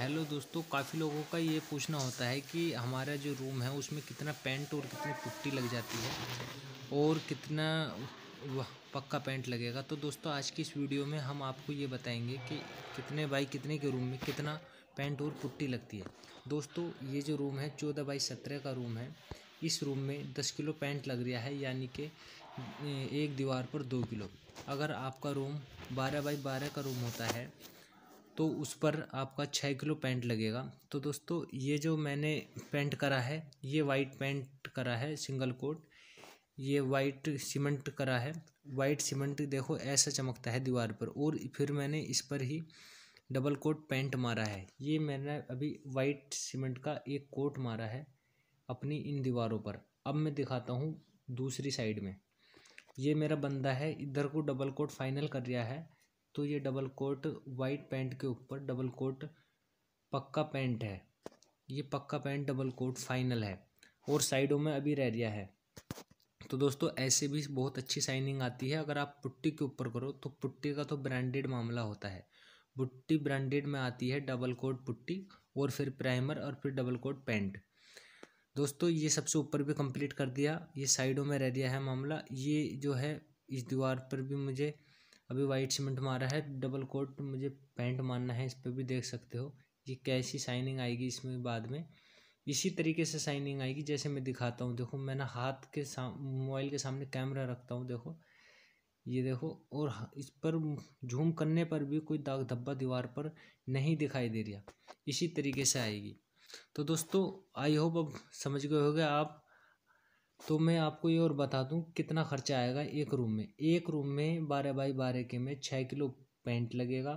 hello दोस्तों काफ़ी लोगों का ये पूछना होता है कि हमारा जो रूम है उसमें कितना पेंट और कितनी पुट्टी लग जाती है और कितना पक्का पेंट लगेगा तो दोस्तों आज की इस वीडियो में हम आपको ये बताएंगे कि कितने बाई कितने के रूम में कितना पेंट और पुट्टी लगती है दोस्तों ये जो रूम है चौदह बाई सत्रह का रूम है इस रूम में दस किलो पेंट लग रहा है यानी कि एक दीवार पर दो किलो अगर आपका रूम बारह बाई बारह का रूम होता है तो उस पर आपका छः किलो पेंट लगेगा तो दोस्तों ये जो मैंने पेंट करा है ये वाइट पेंट करा है सिंगल कोट ये वाइट सीमेंट करा है वाइट सीमेंट देखो ऐसा चमकता है दीवार पर और फिर मैंने इस पर ही डबल कोट पेंट मारा है ये मैंने अभी वाइट सीमेंट का एक कोट मारा है अपनी इन दीवारों पर अब मैं दिखाता हूँ दूसरी साइड में ये मेरा बंदा है इधर को डबल कोट फाइनल कर रहा है तो ये डबल कोट वाइट पैंट के ऊपर डबल कोट पक्का पैंट है ये पक्का पैंट डबल कोट फाइनल है और साइडों में अभी रह गया है तो दोस्तों ऐसे भी बहुत अच्छी साइनिंग आती है अगर आप पुट्टी के ऊपर करो तो पुट्टी का तो ब्रांडेड मामला होता है पुट्टी ब्रांडेड में आती है डबल कोट पुट्टी और फिर प्राइमर और फिर डबल कोट पैंट दोस्तों ये सबसे ऊपर भी कंप्लीट कर दिया ये साइडों में रह दिया है मामला ये जो है इस दीवार पर भी मुझे अभी वाइट सीमेंट मारा है डबल कोट मुझे पेंट मारना है इस पर भी देख सकते हो ये कैसी साइनिंग आएगी इसमें बाद में इसी तरीके से साइनिंग आएगी जैसे मैं दिखाता हूँ देखो मैंने हाथ के साम मोबाइल के सामने कैमरा रखता हूँ देखो ये देखो और इस पर झूम करने पर भी कोई दाग धब्बा दीवार पर नहीं दिखाई दे रहा इसी तरीके से आएगी तो दोस्तों आई होप अब समझ गए होगे आप तो मैं आपको ये और बता दूँ कितना खर्चा आएगा एक रूम में एक रूम में बारह बाई बारह के में छः किलो पेंट लगेगा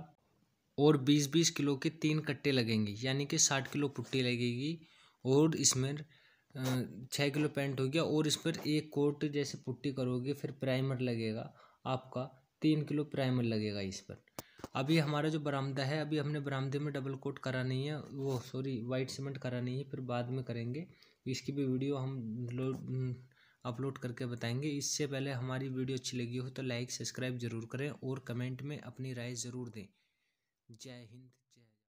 और बीस बीस किलो के तीन कट्टे लगेंगे यानी कि साठ किलो पुट्टी लगेगी और इसमें छः किलो पेंट हो गया और इस पर एक कोट जैसे पुट्टी करोगे फिर प्राइमर लगेगा आपका तीन किलो प्राइमर लगेगा इस पर अभी हमारा जो बरामदा है अभी हमने बरामदे में डबल कोट करा नहीं है वो सॉरी वाइट सीमेंट करा नहीं है फिर बाद में करेंगे इसकी भी वीडियो हम अपलोड हम्म, करके बताएंगे इससे पहले हमारी वीडियो अच्छी लगी हो तो लाइक सब्सक्राइब जरूर करें और कमेंट में अपनी राय ज़रूर दें जय हिंद